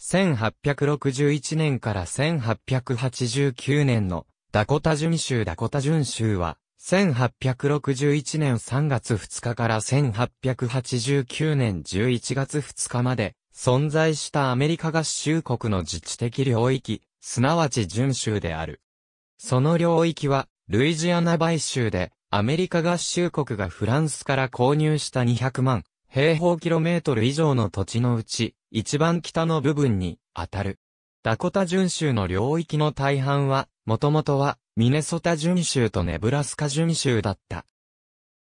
1861年から1889年のダコタ巡州ダコタ巡州は、1861年3月2日から1889年11月2日まで存在したアメリカ合衆国の自治的領域、すなわち巡州である。その領域は、ルイジアナ買収で、アメリカ合衆国がフランスから購入した200万平方キロメートル以上の土地のうち、一番北の部分に当たる。ダコタ準州の領域の大半は、もともとは、ミネソタ準州とネブラスカ準州だった。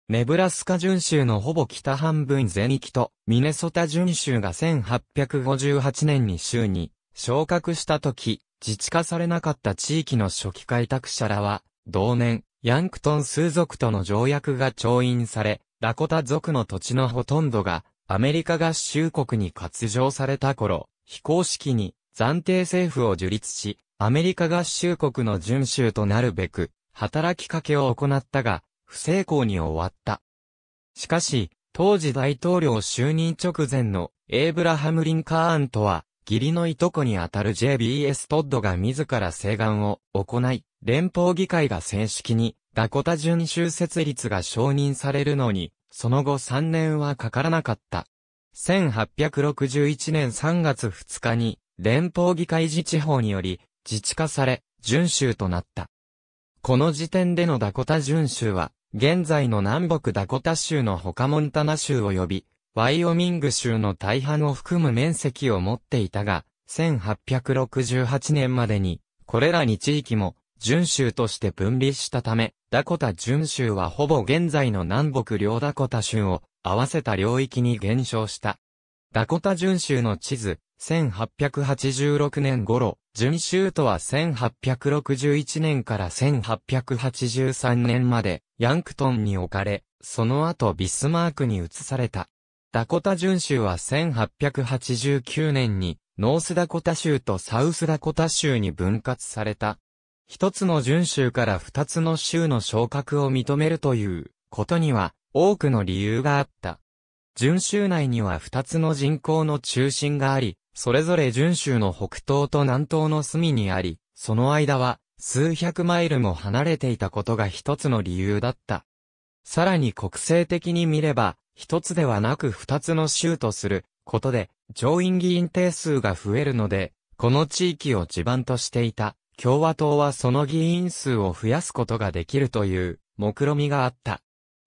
ネブラスカ準州のほぼ北半分全域と、ミネソタ準州が1858年に州に昇格した時、自治化されなかった地域の初期開拓者らは、同年、ヤンクトン数族との条約が調印され、ダコタ族の土地のほとんどが、アメリカ合衆国に割譲された頃、非公式に暫定政府を樹立し、アメリカ合衆国の準州となるべく、働きかけを行ったが、不成功に終わった。しかし、当時大統領就任直前のエイブラハム・リンカーンとは、義理のいとこにあたる JBS トッドが自ら請願を行い、連邦議会が正式にダコタ準州設立が承認されるのにその後3年はかからなかった。1861年3月2日に、連邦議会自治法により、自治化され、準州となった。この時点でのダコタ準州は、現在の南北ダコタ州の他モンタナ州及び、ワイオミング州の大半を含む面積を持っていたが、1868年までに、これらに地域も、準州として分離したため、ダコタ準州はほぼ現在の南北両ダコタ州を合わせた領域に減少した。ダコタ準州の地図、1886年頃、準州とは1861年から1883年まで、ヤンクトンに置かれ、その後ビスマークに移された。ダコタ準州は1889年に、ノースダコタ州とサウスダコタ州に分割された。一つの準州から二つの州の昇格を認めるということには多くの理由があった。準州内には二つの人口の中心があり、それぞれ準州の北東と南東の隅にあり、その間は数百マイルも離れていたことが一つの理由だった。さらに国勢的に見れば、一つではなく二つの州とすることで、上院議員定数が増えるので、この地域を地盤としていた共和党はその議員数を増やすことができるという目論みがあった。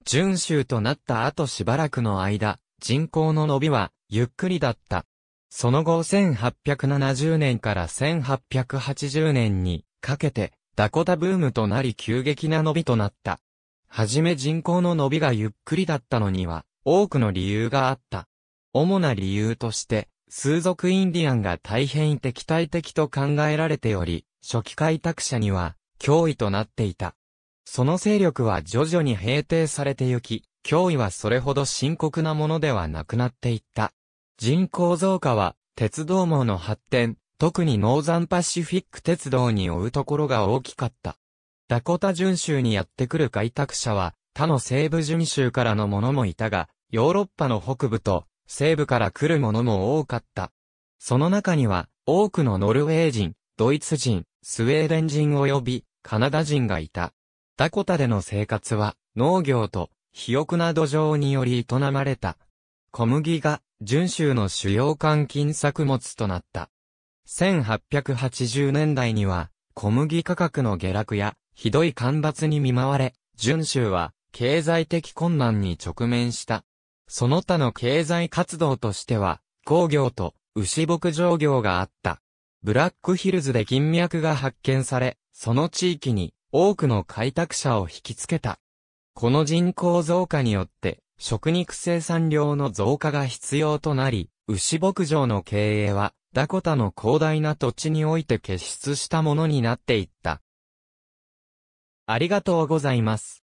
準州となった後しばらくの間、人口の伸びはゆっくりだった。その後1870年から1880年にかけてダコタブームとなり急激な伸びとなった。はじめ人口の伸びがゆっくりだったのには多くの理由があった。主な理由として、数族インディアンが大変敵対的と考えられており、初期開拓者には脅威となっていた。その勢力は徐々に平定されてゆき、脅威はそれほど深刻なものではなくなっていった。人口増加は、鉄道網の発展、特にノーザンパシフィック鉄道に追うところが大きかった。ダコタ巡州にやってくる開拓者は、他の西部巡州からの者もいたが、ヨーロッパの北部と西部から来る者も多かった。その中には、多くのノルウェー人、ドイツ人、スウェーデン人及びカナダ人がいた。ダコタでの生活は農業と肥沃な土壌により営まれた。小麦が純州の主要換金作物となった。1880年代には小麦価格の下落やひどい干ばつに見舞われ、純州は経済的困難に直面した。その他の経済活動としては、工業と牛牧場業があった。ブラックヒルズで金脈が発見され、その地域に多くの開拓者を引きつけた。この人口増加によって、食肉生産量の増加が必要となり、牛牧場の経営は、ダコタの広大な土地において結出したものになっていった。ありがとうございます。